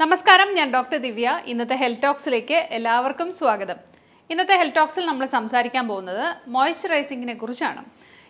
നമസ്കാരം ഞാൻ ഡോക്ടർ ദിവ്യ ഇന്നത്തെ ഹെൽത്ത് ടോക്സിലേക്ക് എല്ലാവർക്കും സ്വാഗതം ഇന്നത്തെ ഹെൽത്ത് ടോക്സിൽ നമ്മൾ സംസാരിക്കാൻ പോകുന്നത് മോയ്സ്ചറൈസിങ്ങിനെ കുറിച്ചാണ്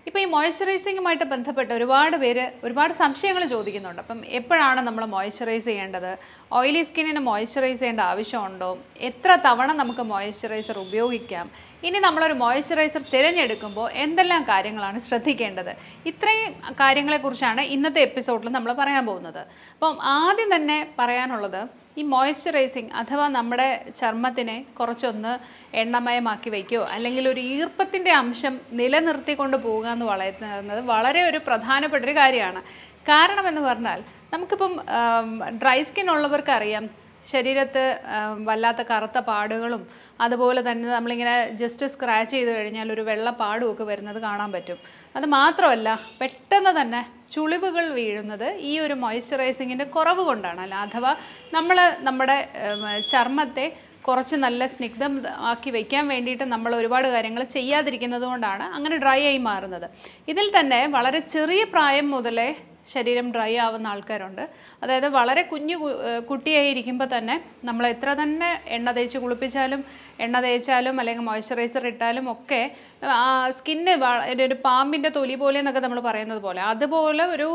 ഇപ്പോൾ ഈ മോയ്സ്ചറൈസിങ്ങുമായിട്ട് ബന്ധപ്പെട്ട് ഒരുപാട് പേര് ഒരുപാട് സംശയങ്ങൾ ചോദിക്കുന്നുണ്ട് അപ്പം എപ്പോഴാണ് നമ്മൾ മോയ്സ്ചറൈസ് ചെയ്യേണ്ടത് ഓയിലി സ്കിന്നിന് മോയ്സ്ചറൈസ് ചെയ്യേണ്ട ആവശ്യമുണ്ടോ എത്ര തവണ നമുക്ക് മോയ്സ്ചറൈസർ ഉപയോഗിക്കാം ഇനി നമ്മളൊരു മോയ്സ്ചറൈസർ തിരഞ്ഞെടുക്കുമ്പോൾ എന്തെല്ലാം കാര്യങ്ങളാണ് ശ്രദ്ധിക്കേണ്ടത് ഇത്രയും കാര്യങ്ങളെക്കുറിച്ചാണ് ഇന്നത്തെ എപ്പിസോഡിൽ നമ്മൾ പറയാൻ പോകുന്നത് അപ്പം ആദ്യം തന്നെ പറയാനുള്ളത് ഈ മോയ്സ്ചറൈസിങ് അഥവാ നമ്മുടെ ചർമ്മത്തിനെ കുറച്ചൊന്ന് എണ്ണമയമാക്കി വയ്ക്കുകയോ അല്ലെങ്കിൽ ഒരു ഈർപ്പത്തിൻ്റെ അംശം നിലനിർത്തിക്കൊണ്ട് പോവുക എന്ന് പറയുന്നത് വളരെ ഒരു പ്രധാനപ്പെട്ട ഒരു കാര്യമാണ് കാരണം എന്ന് പറഞ്ഞാൽ നമുക്കിപ്പം ഡ്രൈ സ്കിൻ ഉള്ളവർക്ക് അറിയാം ശരീരത്ത് വല്ലാത്ത കറുത്ത പാടുകളും അതുപോലെ തന്നെ നമ്മളിങ്ങനെ ജസ്റ്റ് സ്ക്രാച്ച് ചെയ്ത് കഴിഞ്ഞാൽ ഒരു വെള്ള ഒക്കെ വരുന്നത് കാണാൻ പറ്റും അത് മാത്രമല്ല പെട്ടെന്ന് തന്നെ ചുളിവുകൾ വീഴുന്നത് ഈ ഒരു മോയ്സ്ചറൈസിങ്ങിൻ്റെ കുറവ് കൊണ്ടാണ് അല്ല അഥവാ നമ്മൾ നമ്മുടെ ചർമ്മത്തെ കുറച്ച് നല്ല സ്നിഗ്ധം ആക്കി വയ്ക്കാൻ വേണ്ടിയിട്ട് നമ്മൾ ഒരുപാട് കാര്യങ്ങൾ ചെയ്യാതിരിക്കുന്നത് കൊണ്ടാണ് അങ്ങനെ ഡ്രൈ ആയി മാറുന്നത് ഇതിൽ തന്നെ വളരെ ചെറിയ പ്രായം മുതലേ ശരീരം ഡ്രൈ ആവുന്ന ആൾക്കാരുണ്ട് അതായത് വളരെ കുഞ്ഞു കുട്ടിയായി ഇരിക്കുമ്പോൾ തന്നെ നമ്മൾ എത്ര തന്നെ എണ്ണ തേച്ച് കുളിപ്പിച്ചാലും എണ്ണ തേച്ചാലും അല്ലെങ്കിൽ മോയ്സ്ചറൈസർ ഇട്ടാലും ഒക്കെ സ്കിന്ന് ഒരു പാമ്പിൻ്റെ തൊലി പോലെ എന്നൊക്കെ നമ്മൾ പറയുന്നത് പോലെ അതുപോലെ ഒരു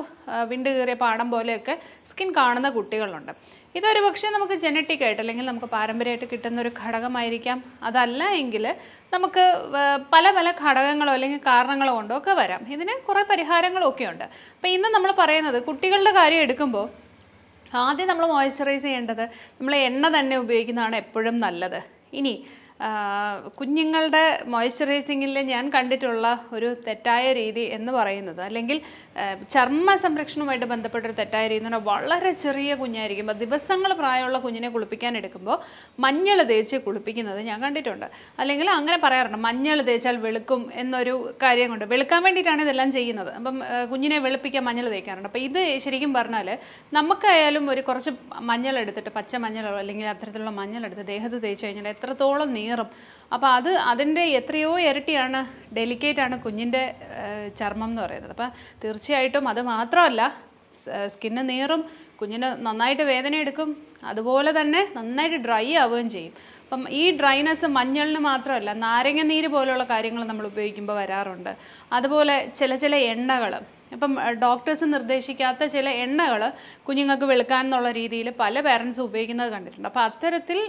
വിണ്ട് കീറിയ പാടം പോലെയൊക്കെ സ്കിൻ കാണുന്ന കുട്ടികളുണ്ട് ഇതൊരു പക്ഷേ നമുക്ക് ജനറ്റിക് ആയിട്ട് അല്ലെങ്കിൽ നമുക്ക് പാരമ്പര്യമായിട്ട് കിട്ടുന്ന ഒരു ഘടകമായിരിക്കാം അതല്ല എങ്കിൽ നമുക്ക് പല പല ഘടകങ്ങളോ അല്ലെങ്കിൽ കാരണങ്ങളോ കൊണ്ടോ ഒക്കെ വരാം ഇതിന് കുറേ പരിഹാരങ്ങളൊക്കെ ഉണ്ട് അപ്പോൾ ഇന്ന് നമ്മൾ പറയുന്നത് കുട്ടികളുടെ കാര്യം എടുക്കുമ്പോൾ ആദ്യം നമ്മൾ മോയ്സ്ചറൈസ് ചെയ്യേണ്ടത് നമ്മൾ എണ്ണ തന്നെ ഉപയോഗിക്കുന്നതാണ് എപ്പോഴും നല്ലത് ഇനി കുഞ്ഞുങ്ങളുടെ മോയ്സ്ചറൈസിങ്ങിൽ ഞാൻ കണ്ടിട്ടുള്ള ഒരു തെറ്റായ രീതി എന്ന് പറയുന്നത് അല്ലെങ്കിൽ ചർമ്മ സംരക്ഷണവുമായിട്ട് ബന്ധപ്പെട്ട ഒരു തെറ്റായ രീതി എന്ന് പറഞ്ഞാൽ വളരെ ചെറിയ കുഞ്ഞായിരിക്കുമ്പോൾ ദിവസങ്ങൾ പ്രായമുള്ള കുഞ്ഞിനെ കുളിപ്പിക്കാൻ എടുക്കുമ്പോൾ മഞ്ഞൾ തേച്ച് കുളിപ്പിക്കുന്നത് ഞാൻ കണ്ടിട്ടുണ്ട് അല്ലെങ്കിൽ അങ്ങനെ പറയാറുണ്ട് മഞ്ഞൾ തേച്ചാൽ വെളുക്കും എന്നൊരു കാര്യം കൊണ്ട് വെളുക്കാൻ വേണ്ടിയിട്ടാണ് ഇതെല്ലാം ചെയ്യുന്നത് അപ്പം കുഞ്ഞിനെ വെളുപ്പിക്കാൻ മഞ്ഞൾ തേക്കാറുണ്ട് അപ്പോൾ ഇത് ശരിക്കും പറഞ്ഞാൽ നമുക്കായാലും ഒരു കുറച്ച് മഞ്ഞൾ എടുത്തിട്ട് പച്ച മഞ്ഞളോ അല്ലെങ്കിൽ അത്തരത്തിലുള്ള മഞ്ഞൾ എടുത്ത് ദേഹത്ത് തേച്ച് കഴിഞ്ഞാൽ എത്രത്തോളം നീറും അപ്പോൾ അത് അതിൻ്റെ എത്രയോ ഇരട്ടിയാണ് ഡെലിക്കേറ്റാണ് കുഞ്ഞിൻ്റെ ചർമ്മം എന്ന് പറയുന്നത് അപ്പം തീർച്ചയായും തീർച്ചയായിട്ടും അത് മാത്രമല്ല സ്കിന്ന് നീറും കുഞ്ഞിന് നന്നായിട്ട് വേദന എടുക്കും അതുപോലെ തന്നെ നന്നായിട്ട് ഡ്രൈ ആവുകയും ചെയ്യും അപ്പം ഈ ഡ്രൈനെസ് മഞ്ഞളിന് മാത്രമല്ല നാരങ്ങ നീര് പോലുള്ള കാര്യങ്ങൾ നമ്മൾ ഉപയോഗിക്കുമ്പോൾ വരാറുണ്ട് അതുപോലെ ചില ചില എണ്ണകൾ ഇപ്പം ഡോക്ടേഴ്സ് നിർദ്ദേശിക്കാത്ത ചില എണ്ണകൾ കുഞ്ഞുങ്ങൾക്ക് വെളുക്കാൻ എന്നുള്ള രീതിയിൽ പല പേരൻസ് ഉപയോഗിക്കുന്നത് കണ്ടിട്ടുണ്ട് അപ്പോൾ അത്തരത്തിൽ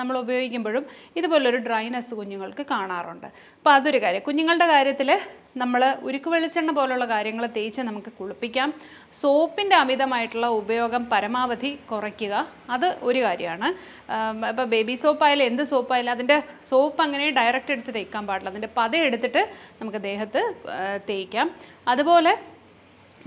നമ്മൾ ഉപയോഗിക്കുമ്പോഴും ഇതുപോലൊരു ഡ്രൈനെസ് കുഞ്ഞുങ്ങൾക്ക് കാണാറുണ്ട് അപ്പോൾ അതൊരു കാര്യം കുഞ്ഞുങ്ങളുടെ കാര്യത്തിൽ നമ്മൾ ഉരുക്ക് വെളിച്ചെണ്ണ പോലുള്ള കാര്യങ്ങൾ തേച്ച് നമുക്ക് കുളിപ്പിക്കാം സോപ്പിൻ്റെ അമിതമായിട്ടുള്ള ഉപയോഗം പരമാവധി കുറയ്ക്കുക അത് ഒരു കാര്യമാണ് ഇപ്പോൾ ബേബി സോപ്പായാലും എന്ത് സോപ്പായാലും അതിൻ്റെ സോപ്പ് അങ്ങനെ ഡയറക്റ്റ് എടുത്ത് തേക്കാൻ പാടില്ല അതിൻ്റെ പതയെടുത്തിട്ട് നമുക്ക് ദേഹത്ത് തേക്കാം അതുപോലെ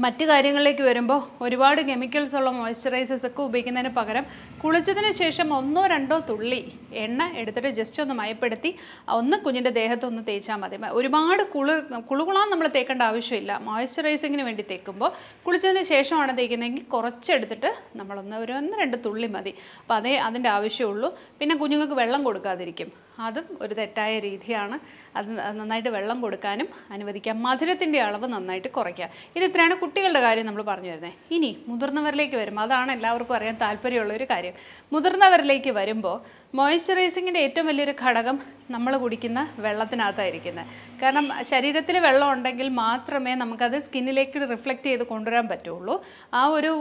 മറ്റു കാര്യങ്ങളിലേക്ക് വരുമ്പോൾ ഒരുപാട് കെമിക്കൽസ് ഉള്ള മോയ്സ്ചറൈസേഴ്സ് ഒക്കെ ഉപയോഗിക്കുന്നതിന് പകരം കുളിച്ചതിന് ശേഷം ഒന്നോ രണ്ടോ തുള്ളി എണ്ണ എടുത്തിട്ട് ജസ്റ്റ് ഒന്ന് മയപ്പെടുത്തി ഒന്ന് കുഞ്ഞിൻ്റെ ദേഹത്തൊന്ന് തേച്ചാൽ മതി ഒരുപാട് കുളിർ കുളുകുളാൻ നമ്മൾ തേക്കേണ്ട ആവശ്യമില്ല മോയ്സ്ചറൈസിങ്ങിന് വേണ്ടി തേക്കുമ്പോൾ കുളിച്ചതിന് ശേഷമാണ് തേക്കുന്നതെങ്കിൽ കുറച്ചെടുത്തിട്ട് നമ്മളൊന്ന് ഒരു ഒന്ന് രണ്ട് തുള്ളി മതി അപ്പോൾ അതേ അതിൻ്റെ ആവശ്യമുള്ളൂ പിന്നെ കുഞ്ഞുങ്ങൾക്ക് വെള്ളം കൊടുക്കാതിരിക്കും അതും ഒരു തെറ്റായ രീതിയാണ് അത് നന്നായിട്ട് വെള്ളം കൊടുക്കാനും അനുവദിക്കാം മധുരത്തിൻ്റെ അളവ് നന്നായിട്ട് കുറയ്ക്കുക ഇത് ഇത്രയാണ് കുട്ടികളുടെ കാര്യം നമ്മൾ പറഞ്ഞു വരുന്നത് ഇനി മുതിർന്നവരിലേക്ക് വരും അതാണ് എല്ലാവർക്കും അറിയാൻ താല്പര്യമുള്ളൊരു കാര്യം മുതിർന്നവരിലേക്ക് വരുമ്പോൾ മോയ്സ്ചറൈസിങ്ങിൻ്റെ ഏറ്റവും വലിയൊരു ഘടകം നമ്മൾ കുടിക്കുന്ന വെള്ളത്തിനകത്തായിരിക്കുന്നത് കാരണം ശരീരത്തിൽ വെള്ളം ഉണ്ടെങ്കിൽ മാത്രമേ നമുക്കത് സ്കിന്നിലേക്ക് റിഫ്ലക്റ്റ് ചെയ്ത് കൊണ്ടുവരാൻ പറ്റുള്ളൂ ആ ഒരു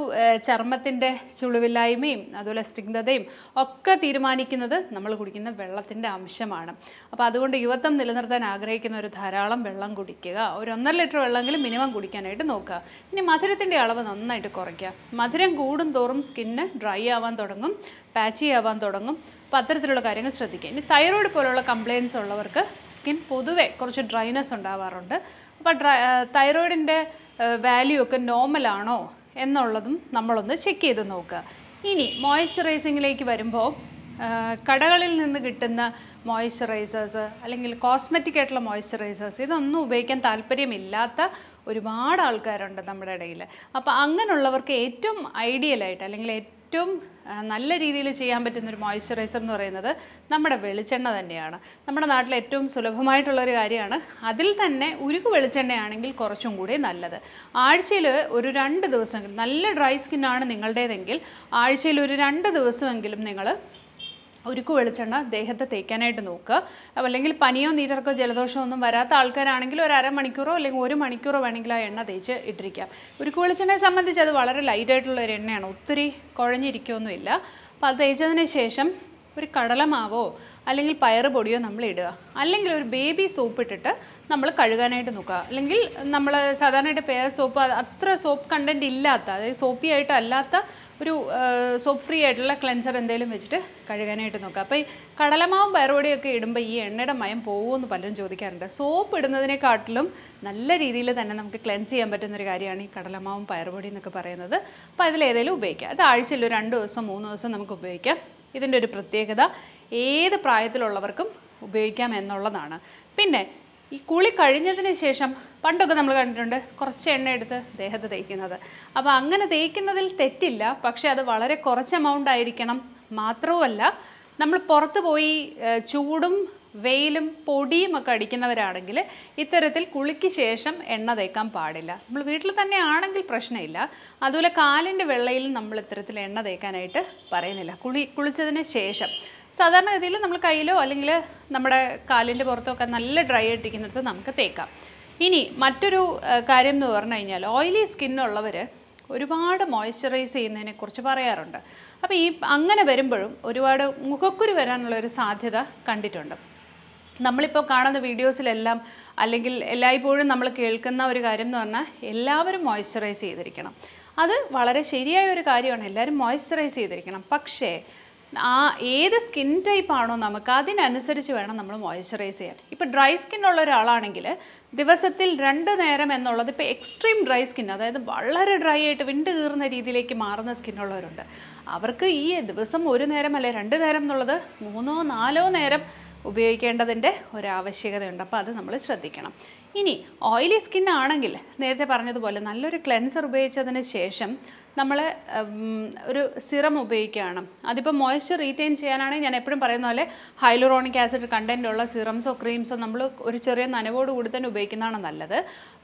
ചർമ്മത്തിൻ്റെ ചുളിവില്ലായ്മയും അതുപോലെ സ്നിഗ്ധതയും ഒക്കെ തീരുമാനിക്കുന്നത് നമ്മൾ കുടിക്കുന്ന വെള്ളത്തിൻ്റെ അംശമാണ് അപ്പോൾ അതുകൊണ്ട് യുവത്വം നിലനിർത്താൻ ആഗ്രഹിക്കുന്ന ഒരു ധാരാളം വെള്ളം കുടിക്കുക ഒരു ഒന്നര ലിറ്റർ വെള്ളമെങ്കിലും മിനിമം കുടിക്കാനായിട്ട് നോക്കുക ഇനി മധുരത്തിൻ്റെ അളവ് നന്നായിട്ട് കുറയ്ക്കുക മധുരം കൂടും തോറും സ്കിന്ന് ഡ്രൈ ആവാൻ തുടങ്ങും പാച്ചി ആവാൻ തുടങ്ങും അപ്പോൾ അത്തരത്തിലുള്ള കാര്യങ്ങൾ ശ്രദ്ധിക്കുക ഇനി തൈറോയിഡ് പോലുള്ള കംപ്ലയിൻസ് ഉള്ളവർക്ക് സ്കിൻ പൊതുവെ കുറച്ച് ഡ്രൈനെസ് ഉണ്ടാവാറുണ്ട് അപ്പോൾ ഡ്രൈ തൈറോയിഡിൻ്റെ വാല്യൂ ഒക്കെ നോർമലാണോ എന്നുള്ളതും നമ്മളൊന്ന് ചെക്ക് ചെയ്ത് നോക്കുക ഇനി മോയ്സ്ചറൈസിങ്ങിലേക്ക് വരുമ്പോൾ കടകളിൽ നിന്ന് കിട്ടുന്ന മോയ്സ്ചറൈസേഴ്സ് അല്ലെങ്കിൽ കോസ്മെറ്റിക് ആയിട്ടുള്ള മോയ്സ്ചറൈസേഴ്സ് ഇതൊന്നും ഉപയോഗിക്കാൻ താല്പര്യമില്ലാത്ത ഒരുപാട് ആൾക്കാരുണ്ട് നമ്മുടെ ഇടയിൽ അപ്പോൾ അങ്ങനെയുള്ളവർക്ക് ഏറ്റവും ഐഡിയലായിട്ട് അല്ലെങ്കിൽ ഏറ്റവും ഏറ്റവും നല്ല രീതിയിൽ ചെയ്യാൻ പറ്റുന്ന ഒരു മോയ്സ്ചറൈസർ എന്ന് പറയുന്നത് നമ്മുടെ വെളിച്ചെണ്ണ തന്നെയാണ് നമ്മുടെ നാട്ടിൽ ഏറ്റവും സുലഭമായിട്ടുള്ള ഒരു കാര്യമാണ് അതിൽ തന്നെ ഉരുക്ക് വെളിച്ചെണ്ണയാണെങ്കിൽ കുറച്ചും കൂടി നല്ലത് ആഴ്ചയിൽ ഒരു രണ്ട് ദിവസമെങ്കിലും നല്ല ഡ്രൈ സ്കിന്നാണ് നിങ്ങളുടേതെങ്കിൽ ആഴ്ചയിൽ ഒരു രണ്ട് ദിവസമെങ്കിലും നിങ്ങൾ ഉരുക്ക് വെളിച്ചെണ്ണ ദേഹത്ത് തേക്കാനായിട്ട് നോക്കുക അല്ലെങ്കിൽ പനിയോ നീരർക്കോ ജലദോഷമോ ഒന്നും വരാത്ത ആൾക്കാരാണെങ്കിൽ ഒരു അരമണിക്കൂറോ അല്ലെങ്കിൽ ഒരു മണിക്കൂറോ വേണമെങ്കിൽ ആ എണ്ണ തേച്ച് ഇട്ടിരിക്കാം ഉരുക്ക് വെളിച്ചെണ്ണയെ സംബന്ധിച്ച് അത് വളരെ ലൈറ്റായിട്ടുള്ള ഒരു എണ്ണയാണ് ഒത്തിരി കുഴഞ്ഞിരിക്കുകയൊന്നുമില്ല അപ്പോൾ അത് തേച്ചതിന് ശേഷം ഒരു കടലമാവോ അല്ലെങ്കിൽ പയറ് പൊടിയോ നമ്മൾ ഇടുക അല്ലെങ്കിൽ ഒരു ബേബി സോപ്പ് ഇട്ടിട്ട് നമ്മൾ കഴുകാനായിട്ട് നോക്കുക അല്ലെങ്കിൽ നമ്മൾ സാധാരണയായിട്ട് പെയർ സോപ്പ് അത്ര സോപ്പ് കണ്ടൻറ്റ് ഇല്ലാത്ത അതായത് സോപ്പി ആയിട്ട് അല്ലാത്ത ഒരു സോപ്പ് ഫ്രീ ആയിട്ടുള്ള ക്ലെൻസർ എന്തെങ്കിലും വെച്ചിട്ട് കഴുകാനായിട്ട് നോക്കുക അപ്പോൾ ഈ കടലമാവും ഒക്കെ ഇടുമ്പോൾ ഈ എണ്ണയുടെ മയം പോകുമെന്ന് പലരും ചോദിക്കാറുണ്ട് സോപ്പ് ഇടുന്നതിനെക്കാട്ടിലും നല്ല രീതിയിൽ തന്നെ നമുക്ക് ക്ലെൻസ് ചെയ്യാൻ പറ്റുന്ന ഒരു കാര്യമാണ് ഈ കടലമാവും പയറുപൊടി എന്നൊക്കെ പറയുന്നത് അപ്പോൾ അതിലേതെങ്കിലും ഉപയോഗിക്കുക അത് ആഴ്ചയിൽ ഒരു രണ്ട് ദിവസം മൂന്ന് ദിവസം നമുക്ക് ഉപയോഗിക്കാം ഇതിൻ്റെ ഒരു പ്രത്യേകത ഏത് പ്രായത്തിലുള്ളവർക്കും ഉപയോഗിക്കാം എന്നുള്ളതാണ് പിന്നെ ഈ കുളി കഴിഞ്ഞതിന് ശേഷം പണ്ടൊക്കെ നമ്മൾ കണ്ടിട്ടുണ്ട് കുറച്ച് എണ്ണ എടുത്ത് ദേഹത്ത് തേക്കുന്നത് അപ്പോൾ അങ്ങനെ തേക്കുന്നതിൽ തെറ്റില്ല പക്ഷേ അത് വളരെ കുറച്ച് എമൗണ്ട് ആയിരിക്കണം മാത്രവുമല്ല നമ്മൾ പുറത്ത് പോയി ചൂടും വെയിലും പൊടിയും ഒക്കെ അടിക്കുന്നവരാണെങ്കിൽ ഇത്തരത്തിൽ കുളിക്ക് ശേഷം എണ്ണ തേക്കാൻ പാടില്ല നമ്മൾ വീട്ടിൽ തന്നെ ആണെങ്കിൽ പ്രശ്നമില്ല അതുപോലെ കാലിൻ്റെ വെള്ളയിലും നമ്മൾ ഇത്തരത്തിൽ എണ്ണ തേക്കാനായിട്ട് പറയുന്നില്ല കുളി കുളിച്ചതിന് ശേഷം സാധാരണഗതിയിൽ നമ്മൾ കയ്യിലോ അല്ലെങ്കിൽ നമ്മുടെ കാലിൻ്റെ പുറത്തോ ഒക്കെ നല്ല ഡ്രൈ ആയിട്ടിരിക്കുന്നിടത്ത് നമുക്ക് തേക്കാം ഇനി മറ്റൊരു കാര്യം എന്ന് പറഞ്ഞു കഴിഞ്ഞാൽ ഓയിലി സ്കിന്നുള്ളവർ ഒരുപാട് മോയ്സ്ചറൈസ് ചെയ്യുന്നതിനെ കുറിച്ച് പറയാറുണ്ട് അപ്പം ഈ അങ്ങനെ വരുമ്പോഴും ഒരുപാട് മുഖക്കുരു വരാനുള്ള ഒരു സാധ്യത കണ്ടിട്ടുണ്ട് നമ്മളിപ്പോൾ കാണുന്ന വീഡിയോസിലെല്ലാം അല്ലെങ്കിൽ എല്ലായ്പ്പോഴും നമ്മൾ കേൾക്കുന്ന ഒരു കാര്യം എന്ന് പറഞ്ഞാൽ എല്ലാവരും മോയ്സ്ചറൈസ് ചെയ്തിരിക്കണം അത് വളരെ ശരിയായ ഒരു കാര്യമാണ് എല്ലാവരും മോയ്സ്ചറൈസ് ചെയ്തിരിക്കണം പക്ഷേ ആ ഏത് സ്കിൻ ടൈപ്പ് ആണോ നമുക്ക് അതിനനുസരിച്ച് വേണം നമ്മൾ മോയ്സ്ചറൈസ് ചെയ്യാൻ ഇപ്പോൾ ഡ്രൈ സ്കിൻ ഉള്ള ഒരാളാണെങ്കിൽ ദിവസത്തിൽ രണ്ട് നേരം എന്നുള്ളത് ഇപ്പോൾ എക്സ്ട്രീം ഡ്രൈ സ്കിൻ അതായത് വളരെ ഡ്രൈ ആയിട്ട് വിണ്ട് കീറുന്ന രീതിയിലേക്ക് മാറുന്ന സ്കിന്നുള്ളവരുണ്ട് അവർക്ക് ഈ ദിവസം ഒരു നേരം അല്ലെ രണ്ട് നേരം എന്നുള്ളത് മൂന്നോ നാലോ നേരം ഉപയോഗിക്കേണ്ടതിൻ്റെ ഒരാവശ്യകതയുണ്ട് അപ്പോൾ അത് നമ്മൾ ശ്രദ്ധിക്കണം ഇനി ഓയിലി സ്കിൻ ആണെങ്കിൽ നേരത്തെ പറഞ്ഞതുപോലെ നല്ലൊരു ക്ലെൻസർ ഉപയോഗിച്ചതിന് ശേഷം നമ്മൾ ഒരു സിറം ഉപയോഗിക്കുകയാണ് അതിപ്പോൾ മോയ്സ്ചർ റീറ്റെയിൻ ചെയ്യാനാണെങ്കിൽ ഞാൻ എപ്പോഴും പറയുന്ന പോലെ ഹൈലുറോണിക് ആസിഡ് ഉള്ള സിറംസോ ക്രീംസോ നമ്മൾ ഒരു ചെറിയ നനവോട് കൂടി തന്നെ ഉപയോഗിക്കുന്നതാണ് നല്ലത്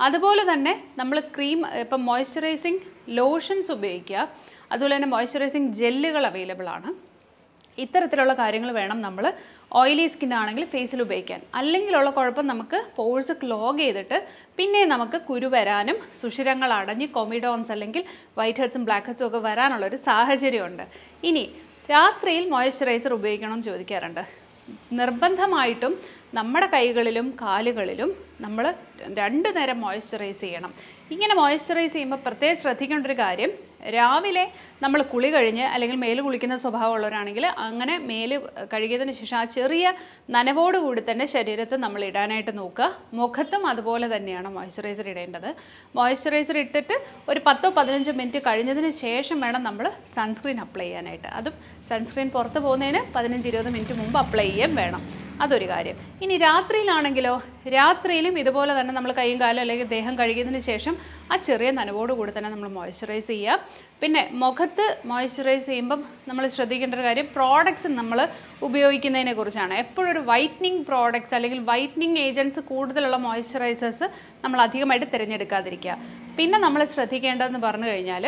അതുപോലെ തന്നെ നമ്മൾ ക്രീം ഇപ്പം മോയ്സ്ചറൈസിങ് ലോഷൻസ് ഉപയോഗിക്കുക അതുപോലെ തന്നെ മോയ്സ്ചറൈസിങ് ജെല്ലുകൾ അവൈലബിൾ ആണ് ഇത്തരത്തിലുള്ള കാര്യങ്ങൾ വേണം നമ്മൾ ഓയിലി സ്കിൻ ആണെങ്കിൽ ഫേസിൽ ഉപയോഗിക്കാൻ അല്ലെങ്കിലുള്ള കുഴപ്പം നമുക്ക് പോഴ്സ് ക്ലോഗ് ചെയ്തിട്ട് പിന്നെ നമുക്ക് കുരു വരാനും സുഷിരങ്ങൾ അടഞ്ഞ് കൊമിഡോൺസ് അല്ലെങ്കിൽ വൈറ്റ് ഹെഡ്സും ബ്ലാക്ക് ഹെഡ്സും ഒക്കെ വരാനുള്ള ഒരു സാഹചര്യമുണ്ട് ഇനി രാത്രിയിൽ മോയ്സ്ചറൈസർ ഉപയോഗിക്കണം എന്ന് ചോദിക്കാറുണ്ട് നിർബന്ധമായിട്ടും നമ്മുടെ കൈകളിലും കാലുകളിലും നമ്മൾ രണ്ടു നേരം മോയ്സ്ചറൈസ് ചെയ്യണം ഇങ്ങനെ മോയ്സ്ചറൈസ് ചെയ്യുമ്പോൾ പ്രത്യേകം ശ്രദ്ധിക്കേണ്ട ഒരു കാര്യം രാവിലെ നമ്മൾ കുളി കഴിഞ്ഞ് അല്ലെങ്കിൽ മേല് കുളിക്കുന്ന സ്വഭാവമുള്ളവരാണെങ്കിൽ അങ്ങനെ മേല് കഴുകിയതിന് ശേഷം ആ ചെറിയ നനവോടുകൂടി തന്നെ ശരീരത്തെ നമ്മൾ ഇടാനായിട്ട് നോക്കുക മുഖത്തും അതുപോലെ തന്നെയാണ് മോയ്സ്ചറൈസർ ഇടേണ്ടത് മോയ്സ്ചറൈസർ ഇട്ടിട്ട് ഒരു പത്തോ പതിനഞ്ചോ മിനിറ്റ് കഴിഞ്ഞതിന് ശേഷം വേണം നമ്മൾ സൺസ്ക്രീൻ അപ്ലൈ ചെയ്യാനായിട്ട് അതും സൺസ്ക്രീൻ പുറത്ത് പോകുന്നതിന് പതിനഞ്ച് ഇരുപത് മിനിറ്റ് മുമ്പ് അപ്ലൈ ചെയ്യാൻ വേണം അതൊരു കാര്യം ഇനി രാത്രിയിലാണെങ്കിലോ രാത്രിയിലും ഇതുപോലെ തന്നെ നമ്മൾ കൈയും കാലും അല്ലെങ്കിൽ ദേഹം കഴുകിയതിന് ശേഷം ആ ചെറിയ നനവോട് കൂടി തന്നെ നമ്മൾ മോയ്സ്ചറൈസ് ചെയ്യുക പിന്നെ മുഖത്ത് മോയ്സ്ചറൈസ് ചെയ്യുമ്പം നമ്മൾ ശ്രദ്ധിക്കേണ്ട ഒരു കാര്യം പ്രോഡക്ട്സ് നമ്മൾ ഉപയോഗിക്കുന്നതിനെ കുറിച്ചാണ് എപ്പോഴും ഒരു വൈറ്റനിങ് പ്രോഡക്ട്സ് അല്ലെങ്കിൽ വൈറ്റനിങ് ഏജൻറ്റ്സ് കൂടുതലുള്ള മോയ്സ്ചറൈസേഴ്സ് നമ്മൾ അധികമായിട്ട് തിരഞ്ഞെടുക്കാതിരിക്കുക പിന്നെ നമ്മൾ ശ്രദ്ധിക്കേണ്ടതെന്ന് പറഞ്ഞു കഴിഞ്ഞാൽ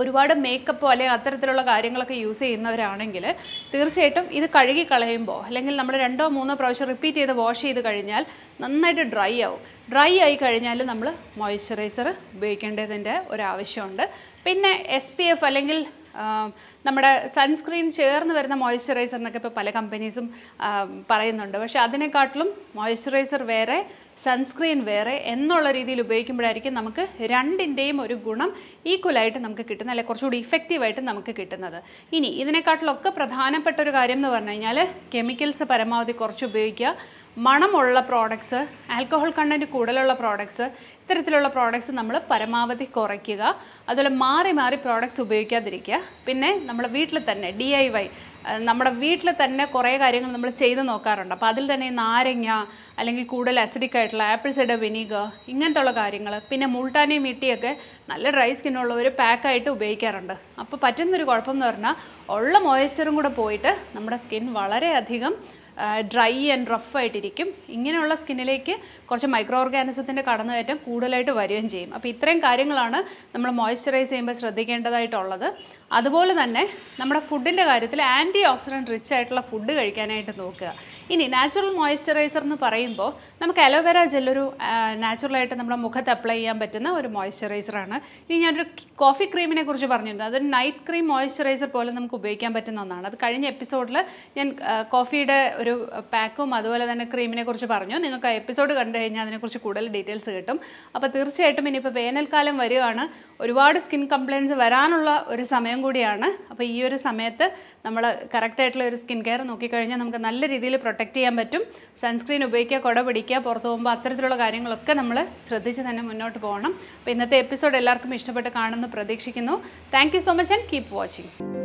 ഒരുപാട് മേക്കപ്പോ അല്ലെങ്കിൽ അത്തരത്തിലുള്ള കാര്യങ്ങളൊക്കെ യൂസ് ചെയ്യുന്നവരാണെങ്കിൽ തീർച്ചയായിട്ടും ഇത് കഴുകി കളയുമ്പോൾ അല്ലെങ്കിൽ നമ്മൾ രണ്ടോ മൂന്നോ പ്രാവശ്യം റിപ്പീറ്റ് ചെയ്ത് വാഷ് ചെയ്ത് കഴിഞ്ഞാൽ നന്നായിട്ട് ഡ്രൈ ആവും ഡ്രൈ ആയി കഴിഞ്ഞാൽ നമ്മൾ മോയ്സ്ചറൈസർ ഉപയോഗിക്കേണ്ടതിൻ്റെ ഒരാവശ്യമുണ്ട് പിന്നെ എസ് പി എഫ് അല്ലെങ്കിൽ നമ്മുടെ സൺസ്ക്രീൻ ചേർന്ന് വരുന്ന മോയ്സ്ചറൈസർ എന്നൊക്കെ ഇപ്പോൾ പല കമ്പനീസും പറയുന്നുണ്ട് പക്ഷേ അതിനെക്കാട്ടിലും മോയ്സ്ചറൈസർ വേറെ സൺസ്ക്രീൻ വേറെ എന്നുള്ള രീതിയിൽ ഉപയോഗിക്കുമ്പോഴായിരിക്കും നമുക്ക് രണ്ടിൻ്റെയും ഒരു ഗുണം ഈക്വലായിട്ട് നമുക്ക് കിട്ടുന്ന അല്ലെങ്കിൽ കുറച്ചുകൂടി ഇഫക്റ്റീവായിട്ട് നമുക്ക് കിട്ടുന്നത് ഇനി ഇതിനെക്കാട്ടിലൊക്കെ പ്രധാനപ്പെട്ട ഒരു കാര്യം എന്ന് പറഞ്ഞു കഴിഞ്ഞാൽ കെമിക്കൽസ് പരമാവധി കുറച്ച് ഉപയോഗിക്കുക മണമുള്ള പ്രോഡക്ട്സ് ആൽക്കഹോൾ കണ്ടൻറ്റ് കൂടുതലുള്ള പ്രോഡക്ട്സ് ഇത്തരത്തിലുള്ള പ്രോഡക്ട്സ് നമ്മൾ പരമാവധി കുറയ്ക്കുക അതുപോലെ മാറി മാറി പ്രോഡക്ട്സ് ഉപയോഗിക്കാതിരിക്കുക പിന്നെ നമ്മൾ വീട്ടിൽ തന്നെ ഡി ഐ വൈ നമ്മുടെ വീട്ടിൽ തന്നെ കുറേ കാര്യങ്ങൾ നമ്മൾ ചെയ്ത് നോക്കാറുണ്ട് അപ്പോൾ അതിൽ തന്നെ നാരങ്ങ അല്ലെങ്കിൽ കൂടുതൽ അസിഡിക് ആയിട്ടുള്ള ആപ്പിൾ സൈഡ് വിനീഗർ ഇങ്ങനത്തുള്ള കാര്യങ്ങൾ പിന്നെ മുൾട്ടാനി മീട്ടിയൊക്കെ നല്ല ഡ്രൈ ഒരു പാക്കായിട്ട് ഉപയോഗിക്കാറുണ്ട് അപ്പോൾ പറ്റുന്നൊരു കുഴപ്പം എന്ന് പറഞ്ഞാൽ ഉള്ള മോയ്സ്ചറും കൂടെ പോയിട്ട് നമ്മുടെ സ്കിൻ വളരെയധികം ഡ്രൈ ആൻഡ് റഫ് ഇങ്ങനെയുള്ള സ്കിന്നിലേക്ക് കുറച്ച് മൈക്രോ ഓർഗാനിസത്തിൻ്റെ കടന്നുകയറ്റം കൂടുതലായിട്ട് വരികയും ചെയ്യും അപ്പോൾ ഇത്രയും കാര്യങ്ങളാണ് നമ്മൾ മോയ്സ്ചറൈസ് ചെയ്യുമ്പോൾ ശ്രദ്ധിക്കേണ്ടതായിട്ടുള്ളത് അതുപോലെ തന്നെ നമ്മുടെ ഫുഡിൻ്റെ കാര്യത്തിൽ ആൻറ്റി ഓക്സിഡൻറ്റ് റിച്ച് ആയിട്ടുള്ള ഫുഡ് കഴിക്കാനായിട്ട് നോക്കുക ഇനി നാച്ചുറൽ മോയ്സ്ചറൈസർ എന്ന് പറയുമ്പോൾ നമുക്ക് അലോവേര ജെല്ലൊരു നാച്ചുറലായിട്ട് നമ്മുടെ മുഖത്ത് അപ്ലൈ ചെയ്യാൻ പറ്റുന്ന ഒരു മോയ്സ്ചറൈസറാണ് ഇനി ഞാനൊരു കോഫി ക്രീമിനെ കുറിച്ച് പറഞ്ഞിരുന്നു അതൊരു നൈറ്റ് ക്രീം മോയ്സ്ചറൈസർ പോലെ നമുക്ക് ഉപയോഗിക്കാൻ പറ്റുന്ന ഒന്നാണ് അത് കഴിഞ്ഞ എപ്പിസോഡിൽ ഞാൻ കോഫിയുടെ ഒരു പാക്കും അതുപോലെ തന്നെ ക്രീമിനെ കുറിച്ച് പറഞ്ഞു നിങ്ങൾക്ക് ആ എപ്പിസോഡ് കണ്ടു കഴിഞ്ഞാൽ അതിനെക്കുറിച്ച് കൂടുതൽ ഡീറ്റെയിൽസ് കിട്ടും അപ്പോൾ തീർച്ചയായിട്ടും ഇനിയിപ്പോൾ വേനൽക്കാലം വരികയാണ് ഒരുപാട് സ്കിൻ കംപ്ലയിൻസ് വരാനുള്ള ഒരു സമയം കൂടിയാണ് അപ്പോൾ ഈ ഒരു സമയത്ത് നമ്മൾ കറക്റ്റായിട്ടുള്ള ഒരു സ്കിൻ കെയർ നോക്കിക്കഴിഞ്ഞാൽ നമുക്ക് നല്ല രീതിയിൽ പ്രൊട്ടക്റ്റ് ചെയ്യാൻ പറ്റും സൺസ്ക്രീൻ ഉപയോഗിക്കുക കുട പിടിക്കുക പുറത്ത് പോകുമ്പോൾ അത്തരത്തിലുള്ള കാര്യങ്ങളൊക്കെ നമ്മൾ ശ്രദ്ധിച്ച് തന്നെ മുന്നോട്ട് പോകണം അപ്പോൾ ഇന്നത്തെ എപ്പിസോഡ് എല്ലാവർക്കും ഇഷ്ടപ്പെട്ട് കാണുമെന്ന് പ്രതീക്ഷിക്കുന്നു thank so much and keep watching